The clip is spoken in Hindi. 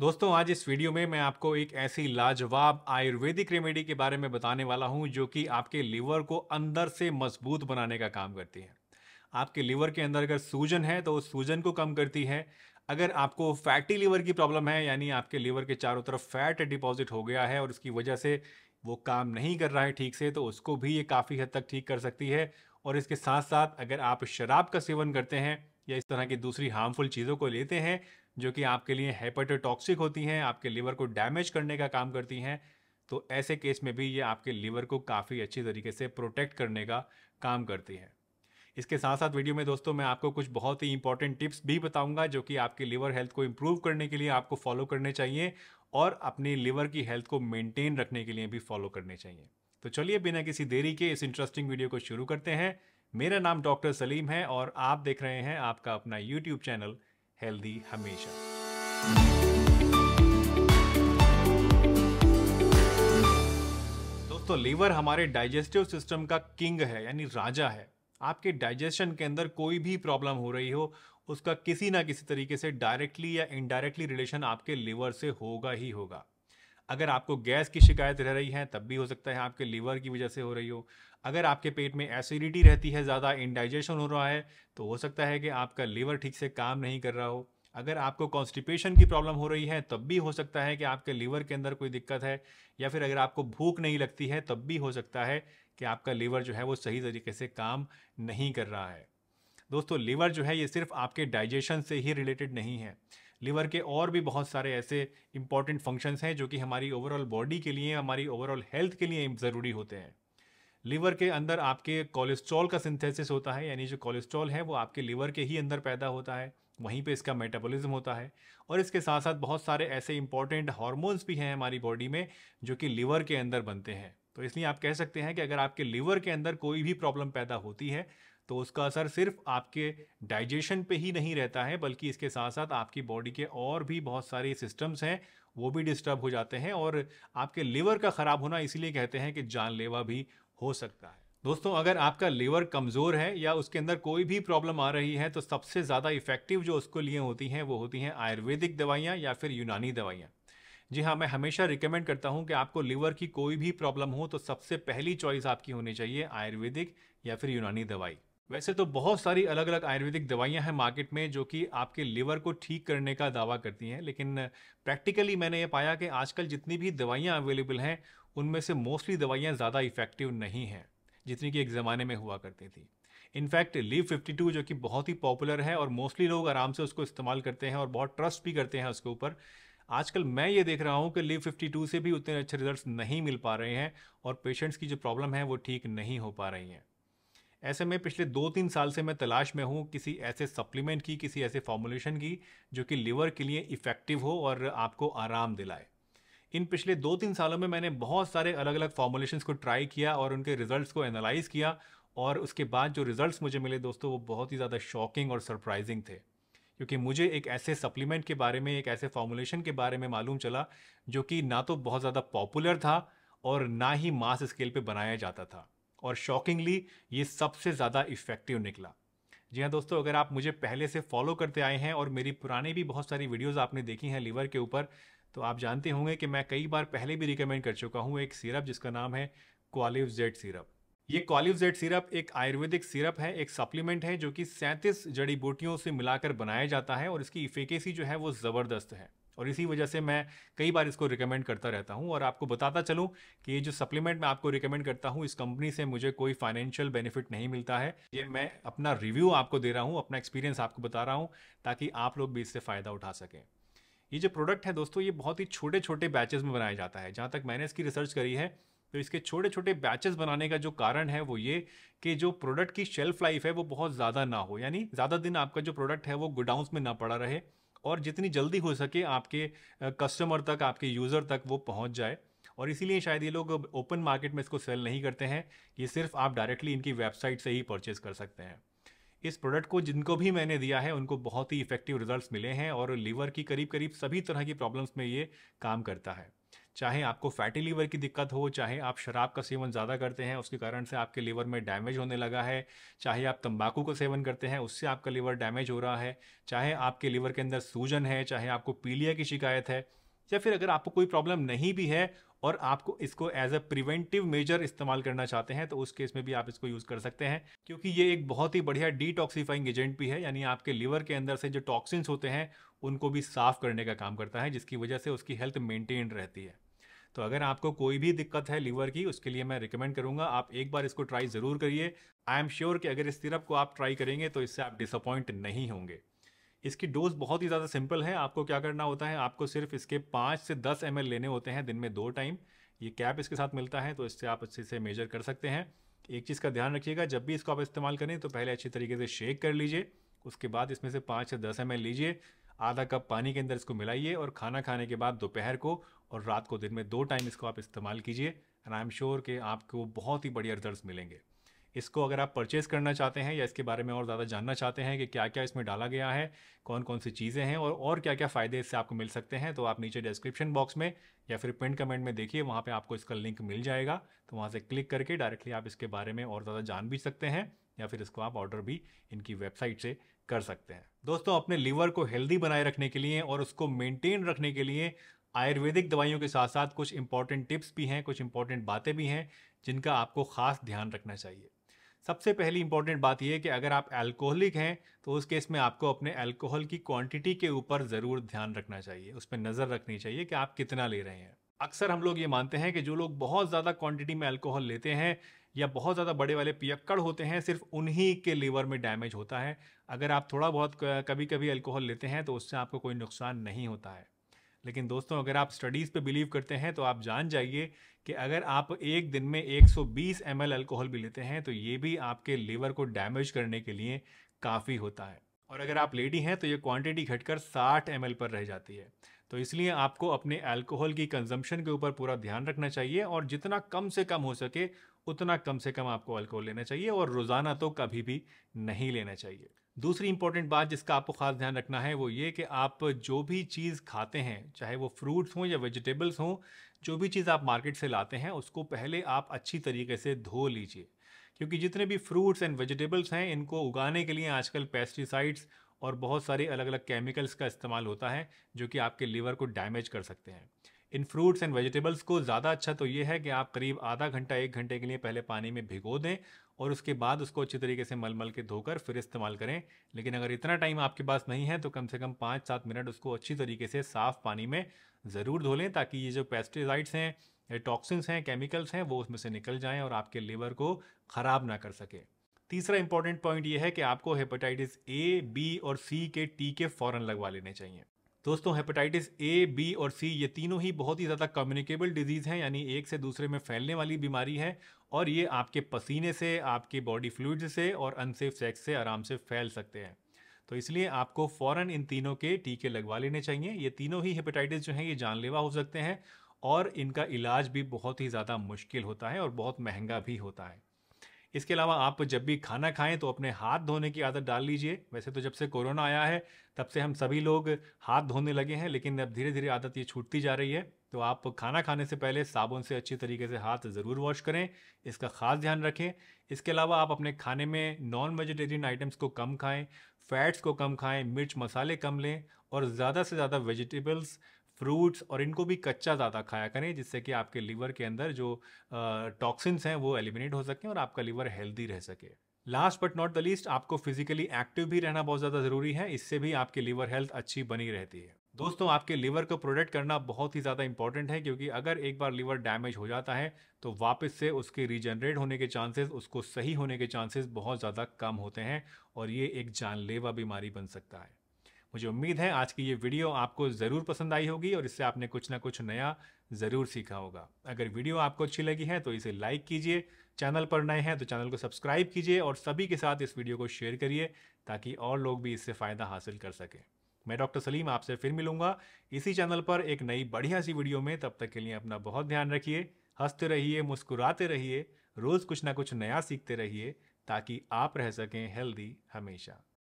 दोस्तों आज इस वीडियो में मैं आपको एक ऐसी लाजवाब आयुर्वेदिक रेमेडी के बारे में बताने वाला हूं जो कि आपके लीवर को अंदर से मजबूत बनाने का काम करती है आपके लीवर के अंदर अगर सूजन है तो उस सूजन को कम करती है अगर आपको फैटी लीवर की प्रॉब्लम है यानी आपके लीवर के चारों तरफ फैट डिपॉजिट हो गया है और उसकी वजह से वो काम नहीं कर रहा है ठीक से तो उसको भी ये काफ़ी हद तक ठीक कर सकती है और इसके साथ साथ अगर आप शराब का सेवन करते हैं या इस तरह की दूसरी हार्मफुल चीज़ों को लेते हैं जो कि आपके लिए हेपेटोटॉक्सिक होती हैं आपके लीवर को डैमेज करने का काम करती हैं तो ऐसे केस में भी ये आपके लीवर को काफ़ी अच्छी तरीके से प्रोटेक्ट करने का काम करती है इसके साथ साथ वीडियो में दोस्तों मैं आपको कुछ बहुत ही इंपॉर्टेंट टिप्स भी बताऊंगा जो कि आपके लीवर हेल्थ को इम्प्रूव करने के लिए आपको फॉलो करने चाहिए और अपने लीवर की हेल्थ को मेंटेन रखने के लिए भी फॉलो करने चाहिए तो चलिए बिना किसी देरी के इस इंटरेस्टिंग वीडियो को शुरू करते हैं मेरा नाम डॉक्टर सलीम है और आप देख रहे हैं आपका अपना यूट्यूब चैनल हेल्दी हमेशा दोस्तों लीवर हमारे डाइजेस्टिव सिस्टम का किंग है यानी राजा है आपके डाइजेशन के अंदर कोई भी प्रॉब्लम हो रही हो उसका किसी ना किसी तरीके से डायरेक्टली या इनडायरेक्टली रिलेशन आपके लीवर से होगा ही होगा अगर आपको गैस की शिकायत रह रही है तब भी हो सकता है आपके लीवर की वजह से हो रही हो अगर आपके पेट में एसिडिटी रहती है ज़्यादा इंडाइजेशन हो रहा है तो हो सकता है कि आपका लीवर ठीक से काम नहीं कर रहा हो अगर आपको कॉन्स्टिपेशन की प्रॉब्लम हो रही है तब भी हो सकता है कि आपके लीवर के अंदर कोई दिक्कत है या फिर अगर आपको भूख नहीं लगती है तब भी हो सकता है कि आपका लीवर जो है वो सही तरीके से काम नहीं कर रहा है दोस्तों लीवर जो है ये सिर्फ आपके डाइजेशन से ही रिलेटेड नहीं है लिवर के और भी बहुत सारे ऐसे इंपॉर्टेंट फंक्शंस हैं जो कि हमारी ओवरऑल बॉडी के लिए हमारी ओवरऑल हेल्थ के लिए ज़रूरी होते हैं लिवर के अंदर आपके कोलेस्ट्रॉल का सिंथेसिस होता है यानी जो कोलेस्ट्रॉल है वो आपके लिवर के ही अंदर पैदा होता है वहीं पे इसका मेटाबॉलिज्म होता है और इसके साथ साथ बहुत सारे ऐसे इंपॉर्टेंट हार्मोन्स भी हैं हमारी बॉडी में जो कि लिवर के अंदर बनते हैं तो इसलिए आप कह सकते हैं कि अगर आपके लिवर के अंदर कोई भी प्रॉब्लम पैदा होती है तो उसका असर सिर्फ आपके डाइजेशन पे ही नहीं रहता है बल्कि इसके साथ साथ आपकी बॉडी के और भी बहुत सारे सिस्टम्स हैं वो भी डिस्टर्ब हो जाते हैं और आपके लिवर का ख़राब होना इसीलिए कहते हैं कि जानलेवा भी हो सकता है दोस्तों अगर आपका लीवर कमज़ोर है या उसके अंदर कोई भी प्रॉब्लम आ रही है तो सबसे ज़्यादा इफेक्टिव जो उसको लिए होती हैं वो होती हैं आयुर्वेदिक दवाइयाँ या फिर यूनानी दवाइयाँ जी हाँ मैं हमेशा रिकमेंड करता हूँ कि आपको लीवर की कोई भी प्रॉब्लम हो तो सबसे पहली चॉइस आपकी होनी चाहिए आयुर्वेदिक या फिर यूनानी दवाई वैसे तो बहुत सारी अलग अलग आयुर्वेदिक दवाइयां हैं मार्केट में जो कि आपके लीवर को ठीक करने का दावा करती हैं लेकिन प्रैक्टिकली मैंने ये पाया कि आजकल जितनी भी दवाइयां अवेलेबल हैं उनमें से मोस्टली दवाइयां ज़्यादा इफ़ेक्टिव नहीं हैं जितनी कि एक ज़माने में हुआ करती थी इनफैक्ट लीव 52 जो कि बहुत ही पॉपुलर है और मोस्टली लोग आराम से उसको इस्तेमाल करते हैं और बहुत ट्रस्ट भी करते हैं उसके ऊपर आजकल मैं ये देख रहा हूँ कि लीव 52 से भी उतने अच्छे रिजल्ट नहीं मिल पा रहे हैं और पेशेंट्स की जो प्रॉब्लम है वो ठीक नहीं हो पा रही हैं ऐसे में पिछले दो तीन साल से मैं तलाश में हूँ किसी ऐसे सप्लीमेंट की किसी ऐसे फॉर्मुलेशन की जो कि लीवर के लिए इफ़ेक्टिव हो और आपको आराम दिलाए इन पिछले दो तीन सालों में मैंने बहुत सारे अलग अलग फॉर्मुलेशंस को ट्राई किया और उनके रिजल्ट्स को एनालाइज किया और उसके बाद जो रिजल्ट्स मुझे मिले दोस्तों वो बहुत ही ज़्यादा शॉकिंग और सरप्राइजिंग थे क्योंकि मुझे एक ऐसे सप्लीमेंट के बारे में एक ऐसे फॉर्मुलेशन के बारे में मालूम चला जो कि ना तो बहुत ज़्यादा पॉपुलर था और ना ही मास स्केल पे बनाया जाता था और शॉकिंगली ये सबसे ज़्यादा इफेक्टिव निकला जी हाँ दोस्तों अगर आप मुझे पहले से फॉलो करते आए हैं और मेरी पुरानी भी बहुत सारी वीडियोस आपने देखी हैं लीवर के ऊपर तो आप जानते होंगे कि मैं कई बार पहले भी रिकमेंड कर चुका हूँ एक सीरप जिसका नाम है क्वालिव जेड सीरप ये क्वालिव जेड सीरप एक आयुर्वेदिक सीरप है एक सप्लीमेंट है जो कि सैंतीस जड़ी बूटियों से मिलाकर बनाया जाता है और इसकी इफिकेसी जो है वो ज़बरदस्त है और इसी वजह से मैं कई बार इसको रिकमेंड करता रहता हूँ और आपको बताता चलूँ कि ये जो सप्लीमेंट मैं आपको रिकमेंड करता हूँ इस कंपनी से मुझे कोई फाइनेंशियल बेनिफिट नहीं मिलता है ये मैं अपना रिव्यू आपको दे रहा हूँ अपना एक्सपीरियंस आपको बता रहा हूँ ताकि आप लोग भी इससे फ़ायदा उठा सकें ये जो प्रोडक्ट है दोस्तों ये बहुत ही छोटे छोटे बैचेज में बनाया जाता है जहाँ तक मैंने इसकी रिसर्च करी है तो इसके छोटे छोटे बैचेस बनाने का जो कारण है वो ये कि जो प्रोडक्ट की शेल्फ लाइफ है वो बहुत ज़्यादा ना हो यानी ज़्यादा दिन आपका जो प्रोडक्ट है वो गोडाउंस में ना पड़ा रहे और जितनी जल्दी हो सके आपके कस्टमर तक आपके यूज़र तक वो पहुंच जाए और इसीलिए शायद ये लोग ओपन मार्केट में इसको सेल नहीं करते हैं ये सिर्फ आप डायरेक्टली इनकी वेबसाइट से ही परचेज कर सकते हैं इस प्रोडक्ट को जिनको भी मैंने दिया है उनको बहुत ही इफेक्टिव रिजल्ट्स मिले हैं और लीवर की करीब करीब सभी तरह की प्रॉब्लम्स में ये काम करता है चाहे आपको फैटी लीवर की दिक्कत हो चाहे आप शराब का सेवन ज़्यादा करते हैं उसके कारण से आपके लीवर में डैमेज होने लगा है चाहे आप तंबाकू का सेवन करते हैं उससे आपका लीवर डैमेज हो रहा है चाहे आपके लीवर के अंदर सूजन है चाहे आपको पीलिया की शिकायत है या फिर अगर आपको कोई प्रॉब्लम नहीं भी है और आपको इसको एज अ प्रिवेंटिव मेजर इस्तेमाल करना चाहते हैं तो उस केस में भी आप इसको यूज़ कर सकते हैं क्योंकि ये एक बहुत ही बढ़िया डिटॉक्सीफाइंग एजेंट भी है यानी आपके लीवर के अंदर से जो टॉक्सिन्स होते हैं उनको भी साफ करने का काम करता है जिसकी वजह से उसकी हेल्थ मेंटेन रहती है तो अगर आपको कोई भी दिक्कत है लीवर की उसके लिए मैं रिकमेंड करूंगा आप एक बार इसको ट्राई ज़रूर करिए आई एम श्योर कि अगर इस सिरप को आप ट्राई करेंगे तो इससे आप डिसअपॉइंट नहीं होंगे इसकी डोज बहुत ही ज़्यादा सिंपल है आपको क्या करना होता है आपको सिर्फ इसके पाँच से दस एम लेने होते हैं दिन में दो टाइम ये कैप इसके साथ मिलता है तो इससे आप अच्छे से मेजर कर सकते हैं एक चीज़ का ध्यान रखिएगा जब भी इसको आप इस्तेमाल करें तो पहले अच्छी तरीके से शेक कर लीजिए उसके बाद इसमें से पाँच से दस एम लीजिए आधा कप पानी के अंदर इसको मिलाइए और खाना खाने के बाद दोपहर को और रात को दिन में दो टाइम इसको आप इस्तेमाल कीजिए एंड आई एम श्योर कि आपको बहुत ही बढ़िया रिजल्ट मिलेंगे इसको अगर आप परचेस करना चाहते हैं या इसके बारे में और ज़्यादा जानना चाहते हैं कि क्या क्या इसमें डाला गया है कौन कौन सी चीज़ें हैं और और क्या क्या फ़ायदे इससे आपको मिल सकते हैं तो आप नीचे डिस्क्रिप्शन बॉक्स में या फिर पिन कमेंट में देखिए वहाँ पर आपको इसका लिंक मिल जाएगा तो वहाँ से क्लिक करके डायरेक्टली आप इसके बारे में और ज़्यादा जान भी सकते हैं या फिर इसको आप ऑर्डर भी इनकी वेबसाइट से कर सकते हैं दोस्तों अपने लीवर को हेल्दी बनाए रखने के लिए और उसको मेनटेन रखने के लिए आयुर्वेदिक दवाइयों के साथ साथ कुछ इंपॉर्टेंट टिप्स भी हैं कुछ इंपॉर्टेंट बातें भी हैं जिनका आपको खास ध्यान रखना चाहिए सबसे पहली इंपॉर्टेंट बात यह है कि अगर आप अल्कोहलिक हैं तो उस केस में आपको अपने अल्कोहल की क्वांटिटी के ऊपर ज़रूर ध्यान रखना चाहिए उस पर नज़र रखनी चाहिए कि आप कितना ले रहे हैं अक्सर हम लोग ये मानते हैं कि जो लोग बहुत ज़्यादा क्वांटिटी में अल्कोहल लेते हैं या बहुत ज़्यादा बड़े वाले पियक्कड़ होते हैं सिर्फ उन्हीं के लीवर में डैमेज होता है अगर आप थोड़ा बहुत कभी कभी अल्कोहल लेते हैं तो उससे आपको कोई नुकसान नहीं होता है लेकिन दोस्तों अगर आप स्टडीज़ पे बिलीव करते हैं तो आप जान जाइए कि अगर आप एक दिन में 120 सौ बीस अल्कोहल भी लेते हैं तो ये भी आपके लीवर को डैमेज करने के लिए काफ़ी होता है और अगर आप लेडी हैं तो ये क्वांटिटी घटकर 60 एम पर रह जाती है तो इसलिए आपको अपने अल्कोहल की कंजम्पशन के ऊपर पूरा ध्यान रखना चाहिए और जितना कम से कम हो सके उतना कम से कम आपको अल्कोहल लेना चाहिए और रोज़ाना तो कभी भी नहीं लेना चाहिए दूसरी इंपॉर्टेंट बात जिसका आपको खास ध्यान रखना है वो ये कि आप जो भी चीज़ खाते हैं चाहे वो फ्रूट्स हों या वेजिटेबल्स हों जो भी चीज़ आप मार्केट से लाते हैं उसको पहले आप अच्छी तरीके से धो लीजिए क्योंकि जितने भी फ्रूट्स एंड वेजिटेबल्स हैं इनको उगाने के लिए आजकल पेस्टिसाइड्स और बहुत सारे अलग अलग केमिकल्स का इस्तेमाल होता है जो कि आपके लीवर को डैमेज कर सकते हैं इन फ्रूट्स एंड वेजिटेबल्स को ज़्यादा अच्छा तो ये है कि आप करीब आधा घंटा एक घंटे के लिए पहले पानी में भिगो दें और उसके बाद उसको अच्छी तरीके से मल मल के धोकर फिर इस्तेमाल करें लेकिन अगर इतना टाइम आपके पास नहीं है तो कम से कम पाँच सात मिनट उसको अच्छी तरीके से साफ़ पानी में ज़रूर धो लें ताकि ये जो पेस्टिसाइड्स हैं टॉक्सिन्स हैं केमिकल्स हैं वो उसमें से निकल जाएं और आपके लीवर को ख़राब ना कर सके तीसरा इंपॉर्टेंट पॉइंट ये है कि आपको हेपेटाइटिस ए बी और सी के टीके फ़ौरन लगवा लेने चाहिए दोस्तों हेपेटाइटिस ए बी और सी ये तीनों ही बहुत ही ज़्यादा कम्युनिकेबल डिजीज़ हैं यानी एक से दूसरे में फैलने वाली बीमारी है और ये आपके पसीने से आपके बॉडी फ्लूड से और अनसेफ सेक्स से आराम से फैल सकते हैं तो इसलिए आपको फ़ौरन इन तीनों के टीके लगवा लेने चाहिए ये तीनों ही हेपेटाइटिस जो हैं ये जानलेवा हो सकते हैं और इनका इलाज भी बहुत ही ज़्यादा मुश्किल होता है और बहुत महंगा भी होता है इसके अलावा आप जब भी खाना खाएं तो अपने हाथ धोने की आदत डाल लीजिए वैसे तो जब से कोरोना आया है तब से हम सभी लोग हाथ धोने लगे हैं लेकिन अब धीरे धीरे आदत ये छूटती जा रही है तो आप खाना खाने से पहले साबुन से अच्छी तरीके से हाथ ज़रूर वॉश करें इसका ख़ास ध्यान रखें इसके अलावा आप अपने खाने में नॉन वेजिटेरियन आइटम्स को कम खाएं फैट्स को कम खाएं मिर्च मसाले कम लें और ज़्यादा से ज़्यादा वेजिटेबल्स फ्रूट्स और इनको भी कच्चा ज़्यादा खाया करें जिससे कि आपके लीवर के अंदर जो टॉक्सिन्स हैं वो एलिमिनेट हो सकें और आपका लीवर हेल्दी रह सके last but not the least आपको फिजिकली एक्टिव भी रहना बहुत ज़्यादा ज़रूरी है इससे भी आपकी लीवर हेल्थ अच्छी बनी रहती है दोस्तों आपके लीवर को प्रोटेक्ट करना बहुत ही ज़्यादा इंपॉर्टेंट है क्योंकि अगर एक बार लीवर डैमेज हो जाता है तो वापस से उसके रीजनरेट होने के चांसेस उसको सही होने के चांसेस बहुत ज़्यादा कम होते हैं और ये एक जानलेवा बीमारी बन सकता है मुझे उम्मीद है आज की ये वीडियो आपको ज़रूर पसंद आई होगी और इससे आपने कुछ ना कुछ नया ज़रूर सीखा होगा अगर वीडियो आपको अच्छी लगी है तो इसे लाइक कीजिए चैनल पर नए हैं तो चैनल को सब्सक्राइब कीजिए और सभी के साथ इस वीडियो को शेयर करिए ताकि और लोग भी इससे फ़ायदा हासिल कर सकें मैं डॉक्टर सलीम आपसे फिर मिलूंगा इसी चैनल पर एक नई बढ़िया सी वीडियो में तब तक के लिए अपना बहुत ध्यान रखिए हंसते रहिए मुस्कुराते रहिए रोज़ कुछ ना कुछ नया सीखते रहिए ताकि आप रह सकें हेल्दी हमेशा